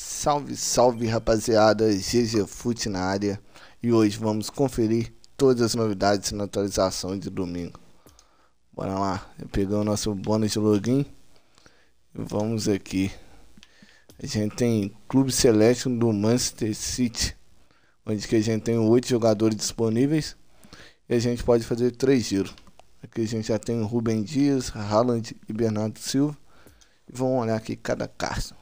Salve, salve rapaziada, GG Foot na área e hoje vamos conferir todas as novidades na atualização de domingo. Bora lá, pegar o nosso bônus de login e vamos aqui. A gente tem Clube Selection do Manchester City, onde que a gente tem oito jogadores disponíveis e a gente pode fazer três giros. Aqui a gente já tem Rubem Dias, Haaland e Bernardo Silva. E vamos olhar aqui cada carta.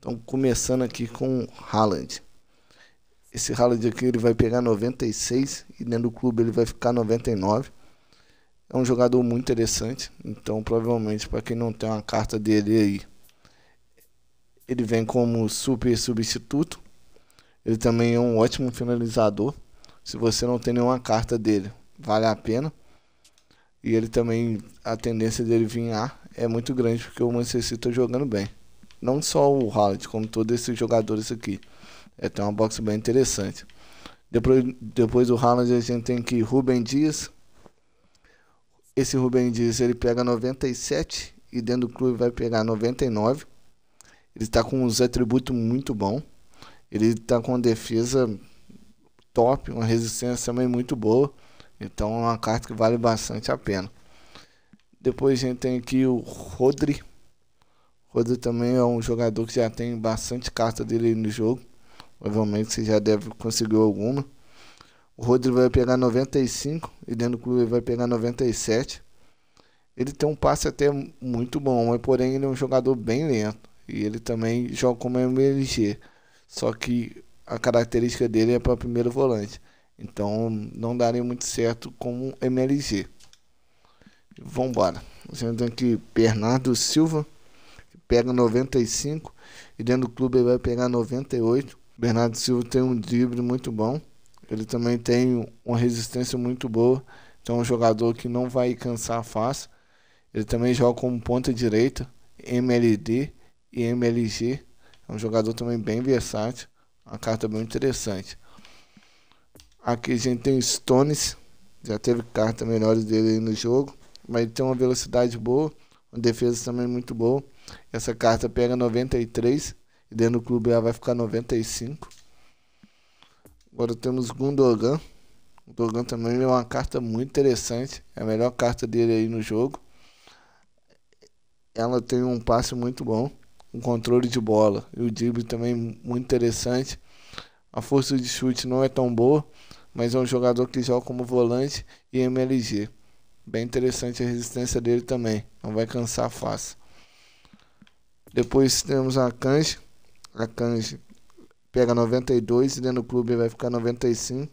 Então, começando aqui com Haaland. Esse Haaland aqui ele vai pegar 96 e dentro do clube ele vai ficar 99. É um jogador muito interessante, então provavelmente para quem não tem uma carta dele aí, ele vem como super substituto. Ele também é um ótimo finalizador. Se você não tem nenhuma carta dele, vale a pena. E ele também, a tendência dele vir é muito grande porque o Manchester está jogando bem não só o Haaland, como todos esses jogadores aqui. É, tem uma box bem interessante. Depois, depois do Haaland a gente tem que Rubem Dias. Esse Rubem Dias ele pega 97 e dentro do clube vai pegar 99. Ele está com uns atributos muito bom. Ele está com uma defesa top, uma resistência também muito boa. Então é uma carta que vale bastante a pena. Depois a gente tem aqui o Rodri. Rodrigo também é um jogador que já tem bastante carta dele no jogo. Provavelmente você já deve conseguir alguma. O Rodrigo vai pegar 95 e dentro do clube vai pegar 97. Ele tem um passe até muito bom, mas porém ele é um jogador bem lento. E ele também joga como MLG. Só que a característica dele é para primeiro volante. Então não daria muito certo como MLG. Vamos embora. O gente tem aqui Bernardo Silva pega 95 e dentro do clube ele vai pegar 98. Bernardo Silva tem um drible muito bom, ele também tem uma resistência muito boa, então é um jogador que não vai cansar fácil. Ele também joga como ponta direita, MLD e MLG. É um jogador também bem versátil, uma carta bem interessante. Aqui a gente tem Stones, já teve cartas melhores dele no jogo, mas ele tem uma velocidade boa, uma defesa também muito boa. Essa carta pega 93. E dentro do clube A vai ficar 95. Agora temos Gundogan. O Dogan também é uma carta muito interessante. É a melhor carta dele aí no jogo. Ela tem um passe muito bom. Um controle de bola. E o drible também muito interessante. A força de chute não é tão boa. Mas é um jogador que joga como volante e MLG. Bem interessante a resistência dele também. Não vai cansar fácil. Depois temos a Kanji. A Kanji pega 92, dentro do clube vai ficar 95.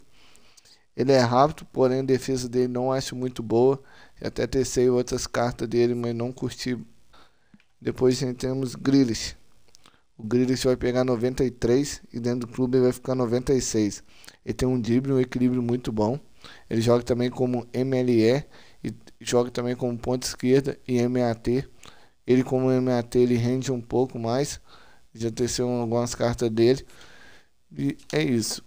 Ele é rápido, porém a defesa dele não acho muito boa. Eu até testei outras cartas dele, mas não curti. Depois temos Grilis. O Grilis vai pegar 93 e dentro do clube vai ficar 96. Ele tem um drible, um equilíbrio muito bom. Ele joga também como MLE e joga também como ponta esquerda e MAT. Ele, como MAT, ele rende um pouco mais. Já teceu algumas cartas dele. E é isso.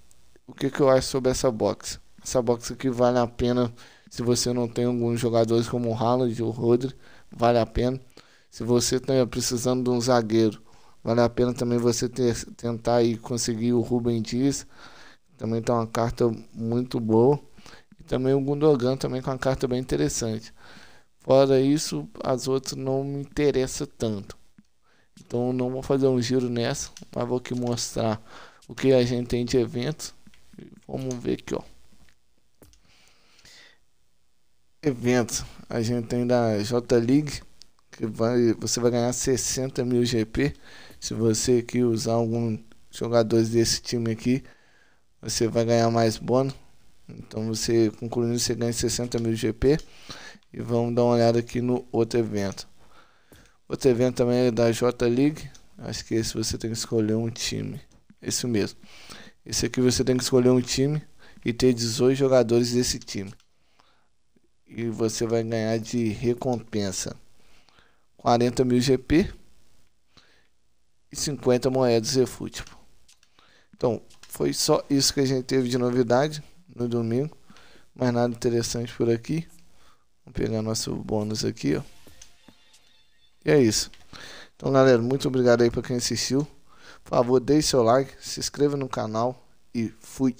O que, que eu acho sobre essa box? Essa box aqui vale a pena se você não tem alguns jogadores como o Haaland ou o Rodri. Vale a pena. Se você está precisando de um zagueiro, vale a pena também você ter, tentar e conseguir o Rubem Dias. Também tá uma carta muito boa. E também o Gundogan também com uma carta bem interessante. Fora isso, as outras não me interessa tanto. Então não vou fazer um giro nessa, mas vou aqui mostrar o que a gente tem de eventos. Vamos ver aqui, ó. Eventos. A gente tem da J League, que vai, você vai ganhar 60 mil GP. Se você aqui usar algum jogadores desse time aqui, você vai ganhar mais bônus. Então você concluindo você ganha 60 mil GP. E vamos dar uma olhada aqui no outro evento. Outro evento também é da J League. Acho que esse você tem que escolher um time. Esse mesmo. Esse aqui você tem que escolher um time e ter 18 jogadores desse time. E você vai ganhar de recompensa 40 mil GP e 50 moedas de futebol. Então, foi só isso que a gente teve de novidade no domingo. Mais nada interessante por aqui. Vamos pegar nosso bônus aqui, ó. E é isso. Então, galera, muito obrigado aí para quem assistiu. Por favor, deixe seu like, se inscreva no canal e fui.